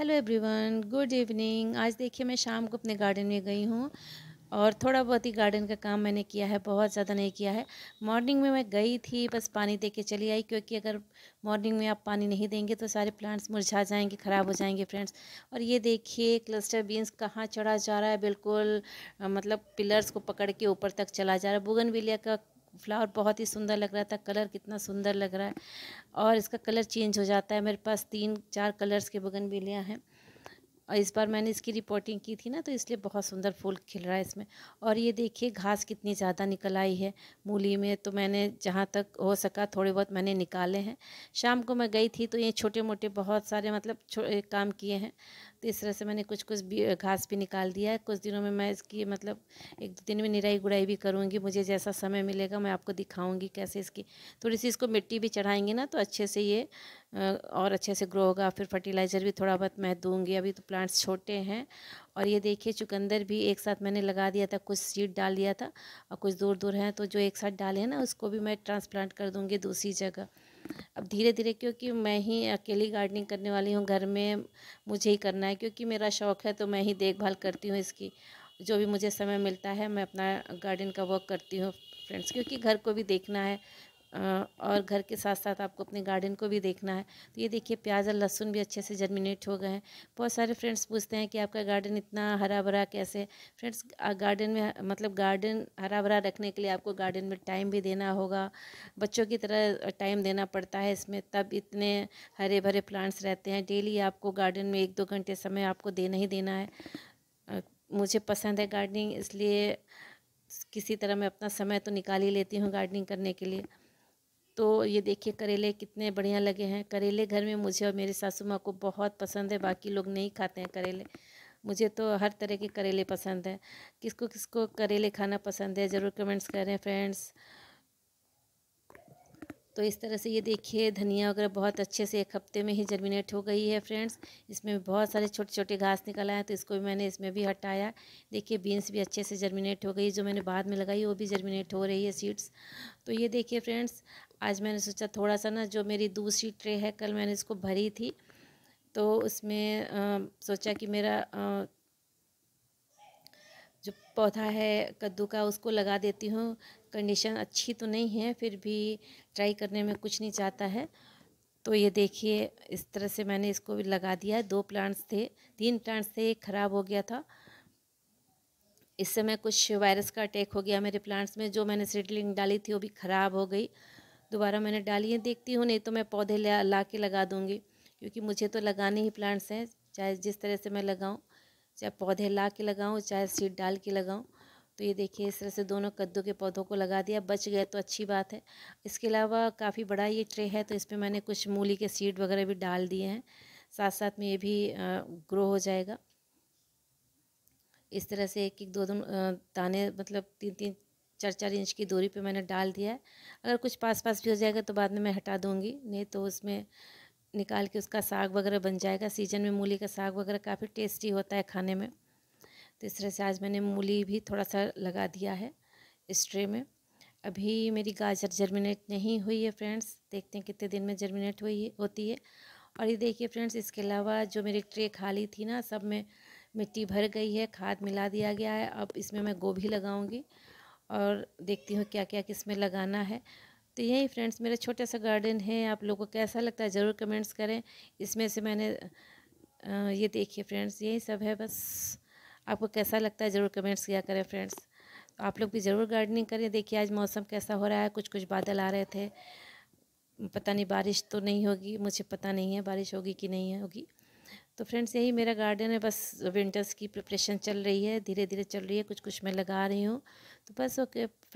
hello everyone good evening आज देखिए मैं शाम को अपने गार्डन में गई हूँ और थोड़ा बहुत ही गार्डन का काम मैंने किया है बहुत ज़्यादा नहीं किया है मॉर्निंग में मैं गई थी बस पानी दे के चली आई क्योंकि अगर मॉर्निंग में आप पानी नहीं देंगे तो सारे प्लांट्स मुरझा जाएंगे ख़राब हो जाएंगे फ्रेंड्स और ये देखिए क्लस्टर बीन्स कहाँ चढ़ा जा रहा है बिल्कुल मतलब पिलर्स को पकड़ के ऊपर तक चला जा रहा है बुगन का फ्लावर बहुत ही सुंदर लग रहा था कलर कितना सुंदर लग रहा है और इसका कलर चेंज हो जाता है मेरे पास तीन चार कलर्स के बगन बिलियाँ हैं और इस बार मैंने इसकी रिपोर्टिंग की थी ना तो इसलिए बहुत सुंदर फूल खिल रहा है इसमें और ये देखिए घास कितनी ज़्यादा निकल आई है मूली में तो मैंने जहाँ तक हो सका थोड़े बहुत मैंने निकाले हैं शाम को मैं गई थी तो ये छोटे मोटे बहुत सारे मतलब काम किए हैं तो इस तरह से मैंने कुछ कुछ भी घास भी निकाल दिया है कुछ दिनों में मैं इसकी मतलब एक दो दिन में निराई गुड़ाई भी करूँगी मुझे जैसा समय मिलेगा मैं आपको दिखाऊँगी कैसे इसकी थोड़ी सी इसको मिट्टी भी चढ़ाएंगे ना तो अच्छे से ये और अच्छे से ग्रो होगा फिर फर्टिलाइज़र भी थोड़ा बहुत मैं दूंगी अभी तो प्लांट्स छोटे हैं और ये देखिए चुकंदर भी एक साथ मैंने लगा दिया था कुछ सीड डाल दिया था और कुछ दूर दूर हैं तो जो एक साथ डाले हैं ना उसको भी मैं ट्रांसप्लांट कर दूँगी दूसरी जगह अब धीरे धीरे क्योंकि मैं ही अकेली गार्डनिंग करने वाली हूँ घर में मुझे ही करना है क्योंकि मेरा शौक़ है तो मैं ही देखभाल करती हूँ इसकी जो भी मुझे समय मिलता है मैं अपना गार्डन का वर्क करती हूँ फ्रेंड्स क्योंकि घर को भी देखना है और घर के साथ साथ आपको अपने गार्डन को भी देखना है तो ये देखिए प्याज और लहसुन भी अच्छे से जर्मिनेट हो गए हैं बहुत सारे फ्रेंड्स पूछते हैं कि आपका गार्डन इतना हरा भरा कैसे फ्रेंड्स गार्डन में मतलब गार्डन हरा भरा रखने के लिए आपको गार्डन में टाइम भी देना होगा बच्चों की तरह टाइम देना पड़ता है इसमें तब इतने हरे भरे प्लांट्स रहते हैं डेली आपको गार्डन में एक दो घंटे समय आपको देना ही देना है मुझे पसंद है गार्डनिंग इसलिए किसी तरह मैं अपना समय तो निकाल ही लेती हूँ गार्डनिंग करने के लिए तो ये देखिए करेले कितने बढ़िया लगे हैं करेले घर में मुझे और मेरी सासू माँ को बहुत पसंद है बाकी लोग नहीं खाते हैं करेले मुझे तो हर तरह के करेले पसंद हैं किसको किसको करेले खाना पसंद है ज़रूर कमेंट्स करें फ्रेंड्स तो इस तरह से ये देखिए धनिया वगैरह बहुत अच्छे से एक हफ्ते में ही जर्मिनेट हो गई है फ्रेंड्स इसमें बहुत सारे छोटे छोटे घास निकल आए तो इसको भी मैंने इसमें भी हटाया देखिए बीन्स भी अच्छे से जर्मिनेट हो गई जो मैंने बाद में लगाई वो भी जर्मिनेट हो रही है सीड्स तो ये देखिए फ्रेंड्स आज मैंने सोचा थोड़ा सा ना जो मेरी दूसरी ट्रे है कल मैंने इसको भरी थी तो उसमें आ, सोचा कि मेरा आ, जो पौधा है कद्दू का उसको लगा देती हूँ कंडीशन अच्छी तो नहीं है फिर भी ट्राई करने में कुछ नहीं चाहता है तो ये देखिए इस तरह से मैंने इसको भी लगा दिया दो प्लांट्स थे तीन प्लांट्स थे एक ख़राब हो गया था इस समय कुछ वायरस का अटैक हो गया मेरे प्लांट्स में जो मैंने सीडलिंग डाली थी वो भी ख़राब हो गई दोबारा मैंने डाली है देखती हूँ नहीं तो मैं पौधे ला ला के लगा दूँगी क्योंकि मुझे तो लगाने ही प्लांट्स हैं चाहे जिस तरह से मैं लगाऊँ चाहे पौधे ला के लगाऊँ चाहे सीड डाल के लगाऊँ तो ये देखिए इस तरह से दोनों कद्दू के पौधों को लगा दिया बच गए तो अच्छी बात है इसके अलावा काफ़ी बड़ा ये ट्रे है तो इस पर मैंने कुछ मूली के सीड वगैरह भी डाल दिए हैं साथ साथ में ये भी ग्रो हो जाएगा इस तरह से एक एक दो दो दाने मतलब तीन तीन चार चार इंच की दूरी पे मैंने डाल दिया है अगर कुछ पास पास भी हो जाएगा तो बाद में मैं हटा दूँगी नहीं तो उसमें निकाल के उसका साग वगैरह बन जाएगा सीजन में मूली का साग वगैरह काफ़ी टेस्टी होता है खाने में तो इस तरह से आज मैंने मूली भी थोड़ा सा लगा दिया है इस ट्रे में अभी मेरी गाजर जर्मिनेट नहीं हुई है फ्रेंड्स देखते हैं कितने दिन में जर्मिनेट हुई है होती है और ये देखिए फ्रेंड्स इसके अलावा जो मेरी ट्रे खाली थी ना सब में मिट्टी भर गई है खाद मिला दिया गया है अब इसमें मैं गोभी लगाऊंगी और देखती हूँ क्या क्या किस में लगाना है तो यही फ्रेंड्स मेरा छोटा सा गार्डन है आप लोगों को कैसा लगता है ज़रूर कमेंट्स करें इसमें से मैंने ये देखिए फ्रेंड्स यही सब है बस आपको कैसा लगता है ज़रूर कमेंट्स किया करें फ्रेंड्स तो आप लोग भी ज़रूर गार्डनिंग करें देखिए आज मौसम कैसा हो रहा है कुछ कुछ बादल आ रहे थे पता नहीं बारिश तो नहीं होगी मुझे पता नहीं है बारिश होगी कि नहीं होगी तो फ्रेंड्स यही मेरा गार्डन है बस विंटर्स की प्रिपरेशन चल रही है धीरे धीरे चल रही है कुछ कुछ मैं लगा रही हूँ तो बस ओके